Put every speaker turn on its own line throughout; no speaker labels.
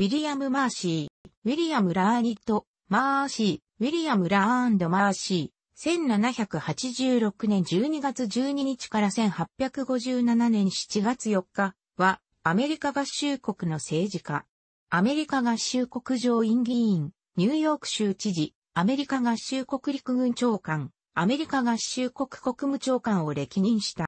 ウィリアム・マーシー、ウィリアム・ラーニット、マーシー、ウィリアム・ラーンマーシー、1786年12月12日から1857年7月4日は、アメリカ合衆国の政治家。アメリカ合衆国上院議員、ニューヨーク州知事、アメリカ合衆国陸軍長官、アメリカ合衆国国務長官を歴任した。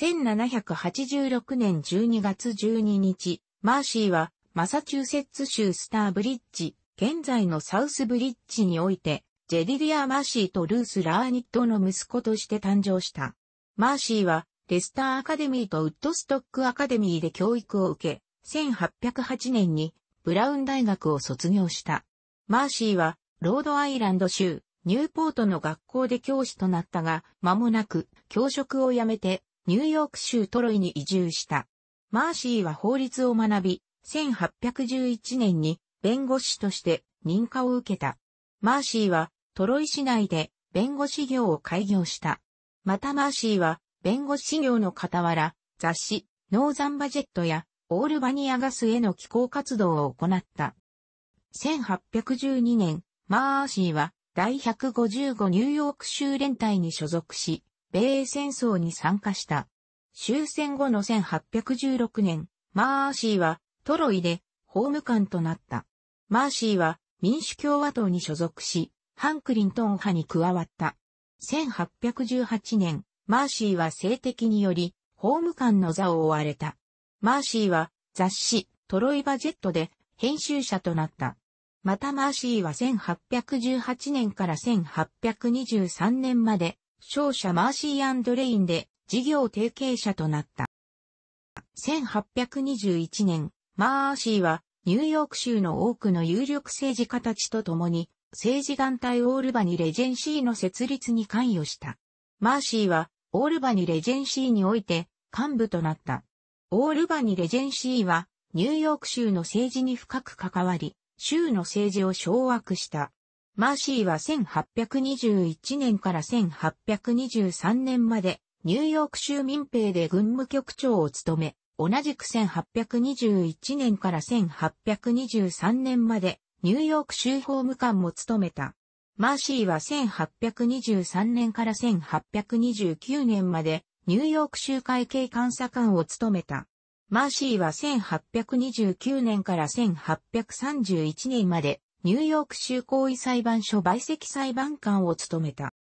1786年12月12日、マーシーはマサチューセッツ州スターブリッジ、現在のサウスブリッジにおいて、ジェディリア・マーシーとルース・ラーニットの息子として誕生した。マーシーは、レスター・アカデミーとウッドストック・アカデミーで教育を受け、1808年にブラウン大学を卒業した。マーシーは、ロードアイランド州、ニューポートの学校で教師となったが、間もなく教職を辞めて、ニューヨーク州トロイに移住した。マーシーは法律を学び、1811年に弁護士として認可を受けた。マーシーはトロイ市内で弁護士業を開業した。またマーシーは弁護士業の傍ら雑誌ノーザンバジェットやオールバニアガスへの寄稿活動を行った。1812年、マーシーは第155ニューヨーク州連隊に所属し、米英戦争に参加した。終戦後の1816年、マーシーはトロイで法務官となった。マーシーは民主共和党に所属し、ハンクリントン派に加わった。1818年、マーシーは性的により法務官の座を追われた。マーシーは雑誌トロイバジェットで編集者となった。またマーシーは1818年から1823年まで商社マーシーレインで事業提携者となった。1821年、マーシーは、ニューヨーク州の多くの有力政治家たちと共に、政治団体オールバニレジェンシーの設立に関与した。マーシーは、オールバニレジェンシーにおいて、幹部となった。オールバニレジェンシーは、ニューヨーク州の政治に深く関わり、州の政治を掌握した。マーシーは1821年から1823年まで、ニューヨーク州民兵で軍務局長を務め、同じく1821年から1823年までニューヨーク州法務官も務めた。マーシーは1823年から1829年までニューヨーク州会計監査官を務めた。マーシーは1829年から1831年までニューヨーク州行為裁判所売席裁判官を務めた。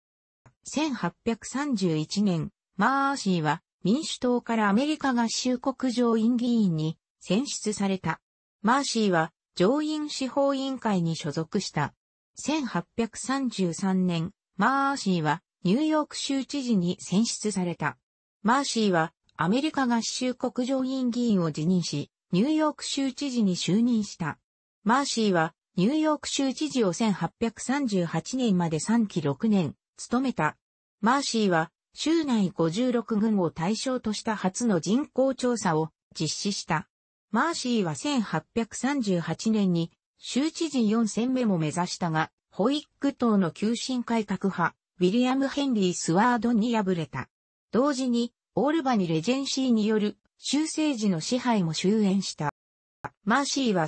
1831年、マーシーは民主党からアメリカ合衆国上院議員に選出された。マーシーは上院司法委員会に所属した。1833年、マーシーはニューヨーク州知事に選出された。マーシーはアメリカ合衆国上院議員を辞任し、ニューヨーク州知事に就任した。マーシーはニューヨーク州知事を1838年まで3期6年務めた。マーシーは州内56軍を対象とした初の人口調査を実施した。マーシーは1838年に州知事4選目も目指したが、ホイック党の急進改革派、ウィリアム・ヘンリー・スワードに敗れた。同時に、オールバニ・レジェンシーによる州政治の支配も終焉した。マーシーは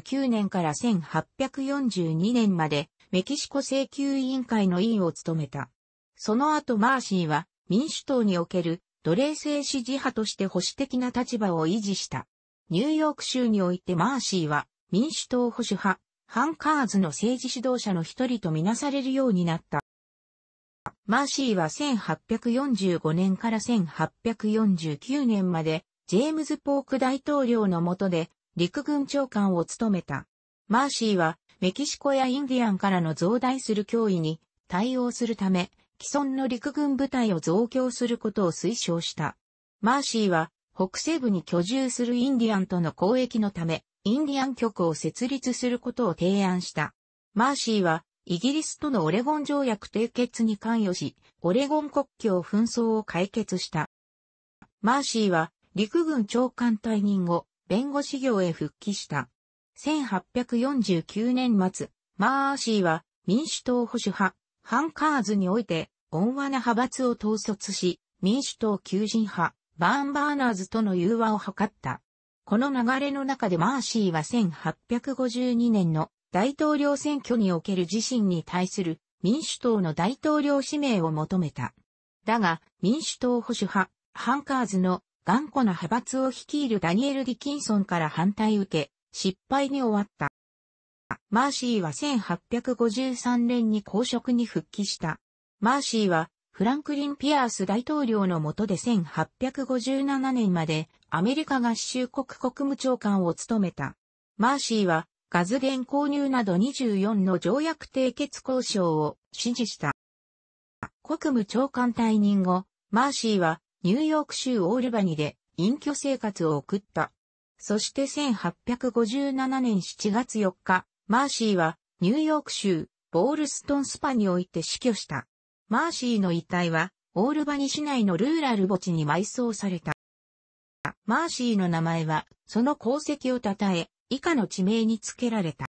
1839年から1842年までメキシコ請求委員会の委員を務めた。その後マーシーは民主党における奴隷制支持派として保守的な立場を維持した。ニューヨーク州においてマーシーは民主党保守派、ハンカーズの政治指導者の一人とみなされるようになった。マーシーは1845年から1849年までジェームズ・ポーク大統領の下で陸軍長官を務めた。マーシーはメキシコやインディアンからの増大する脅威に対応するため既存の陸軍部隊を増強することを推奨した。マーシーは、北西部に居住するインディアンとの交易のため、インディアン局を設立することを提案した。マーシーは、イギリスとのオレゴン条約締結に関与し、オレゴン国境紛争を解決した。マーシーは、陸軍長官退任後、弁護士業へ復帰した。1849年末、マーシーは民主党保守派、ハンカーズにおいて温和な派閥を統率し、民主党求人派、バーンバーナーズとの融和を図った。この流れの中でマーシーは1852年の大統領選挙における自身に対する民主党の大統領指名を求めた。だが、民主党保守派、ハンカーズの頑固な派閥を率いるダニエル・ディキンソンから反対受け、失敗に終わった。マーシーは1853年に公職に復帰した。マーシーは、フランクリン・ピアース大統領の下で1857年までアメリカ合衆国国務長官を務めた。マーシーはガズン購入など24の条約締結交渉を支持した。国務長官退任後、マーシーはニューヨーク州オールバニで隠居生活を送った。そして1857年7月4日、マーシーはニューヨーク州ボールストンスパにおいて死去した。マーシーの遺体は、オールバニ市内のルーラル墓地に埋葬された。マーシーの名前は、その功績を称え、以下の地名に付けられた。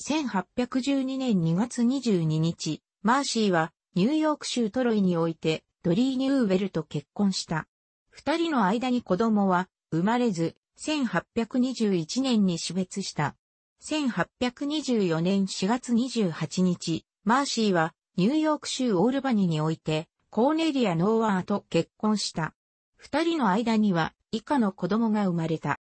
1812年2月22日、マーシーは、ニューヨーク州トロイにおいて、ドリー・ニューウェルと結婚した。二人の間に子供は、生まれず、1821年に死別した。1824年4月28日、マーシーは、ニューヨーク州オールバニにおいて、コーネリア・ノーワーと結婚した。二人の間には以下の子供が生まれた。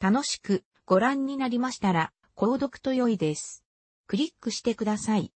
楽しくご覧になりましたら、購読と良いです。クリックしてください。